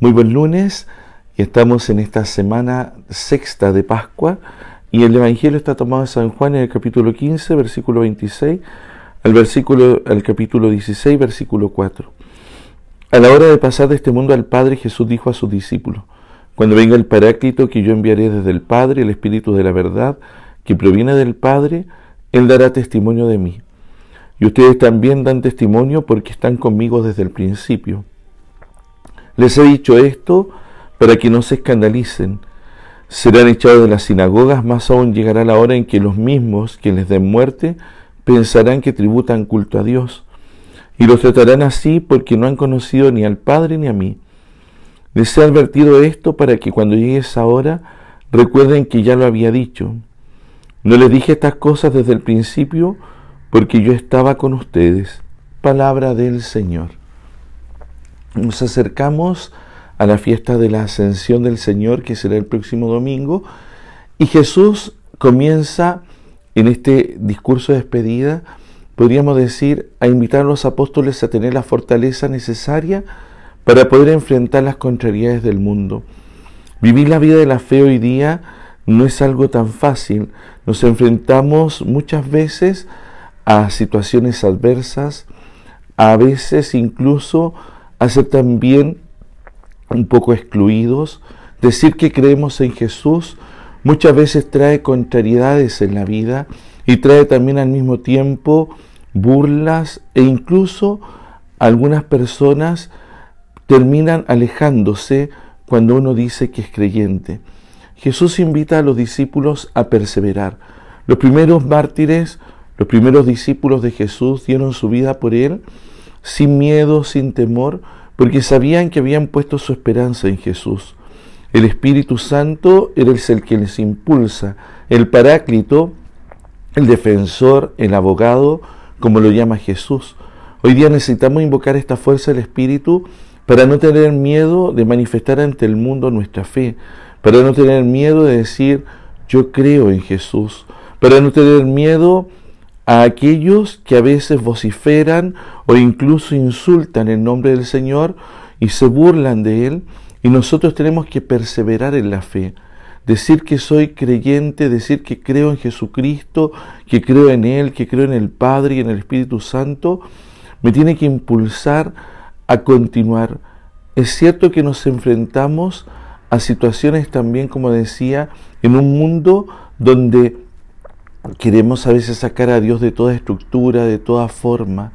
Muy buen lunes, estamos en esta semana sexta de Pascua y el Evangelio está tomado en San Juan en el capítulo 15, versículo 26, al, versículo, al capítulo 16, versículo 4. A la hora de pasar de este mundo al Padre, Jesús dijo a sus discípulos, Cuando venga el Paráclito que yo enviaré desde el Padre, el Espíritu de la verdad, que proviene del Padre, Él dará testimonio de mí. Y ustedes también dan testimonio porque están conmigo desde el principio. Les he dicho esto para que no se escandalicen. Serán echados de las sinagogas, más aún llegará la hora en que los mismos que les den muerte pensarán que tributan culto a Dios. Y los tratarán así porque no han conocido ni al Padre ni a mí. Les he advertido esto para que cuando llegue esa hora recuerden que ya lo había dicho. No les dije estas cosas desde el principio porque yo estaba con ustedes. Palabra del Señor. Nos acercamos a la fiesta de la ascensión del Señor, que será el próximo domingo, y Jesús comienza en este discurso de despedida, podríamos decir, a invitar a los apóstoles a tener la fortaleza necesaria para poder enfrentar las contrariedades del mundo. Vivir la vida de la fe hoy día no es algo tan fácil. Nos enfrentamos muchas veces a situaciones adversas, a veces incluso hacer también un poco excluidos. Decir que creemos en Jesús muchas veces trae contrariedades en la vida y trae también al mismo tiempo burlas e incluso algunas personas terminan alejándose cuando uno dice que es creyente. Jesús invita a los discípulos a perseverar. Los primeros mártires, los primeros discípulos de Jesús dieron su vida por Él sin miedo, sin temor, porque sabían que habían puesto su esperanza en Jesús. El Espíritu Santo eres el que les impulsa, el paráclito, el defensor, el abogado, como lo llama Jesús. Hoy día necesitamos invocar esta fuerza del Espíritu para no tener miedo de manifestar ante el mundo nuestra fe, para no tener miedo de decir, yo creo en Jesús, para no tener miedo de a aquellos que a veces vociferan o incluso insultan el nombre del Señor y se burlan de Él. Y nosotros tenemos que perseverar en la fe. Decir que soy creyente, decir que creo en Jesucristo, que creo en Él, que creo en el Padre y en el Espíritu Santo, me tiene que impulsar a continuar. Es cierto que nos enfrentamos a situaciones también, como decía, en un mundo donde Queremos a veces sacar a Dios de toda estructura, de toda forma,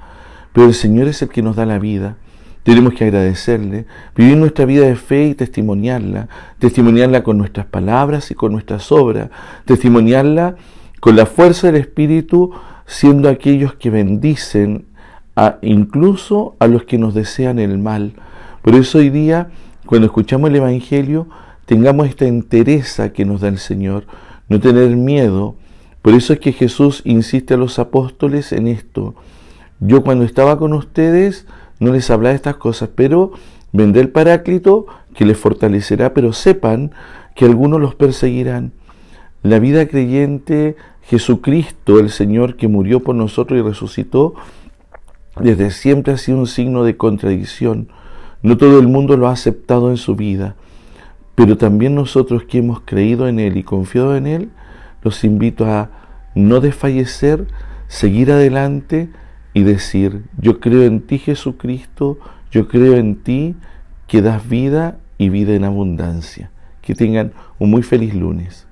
pero el Señor es el que nos da la vida. Tenemos que agradecerle, vivir nuestra vida de fe y testimoniarla, testimoniarla con nuestras palabras y con nuestras obras, testimoniarla con la fuerza del Espíritu, siendo aquellos que bendicen a, incluso a los que nos desean el mal. Por eso hoy día, cuando escuchamos el Evangelio, tengamos esta entereza que nos da el Señor, no tener miedo, por eso es que Jesús insiste a los apóstoles en esto. Yo cuando estaba con ustedes no les hablaba estas cosas, pero vendré el Paráclito que les fortalecerá, pero sepan que algunos los perseguirán. La vida creyente, Jesucristo, el Señor que murió por nosotros y resucitó, desde siempre ha sido un signo de contradicción. No todo el mundo lo ha aceptado en su vida, pero también nosotros que hemos creído en Él y confiado en Él, los invito a no desfallecer, seguir adelante y decir, yo creo en ti Jesucristo, yo creo en ti que das vida y vida en abundancia. Que tengan un muy feliz lunes.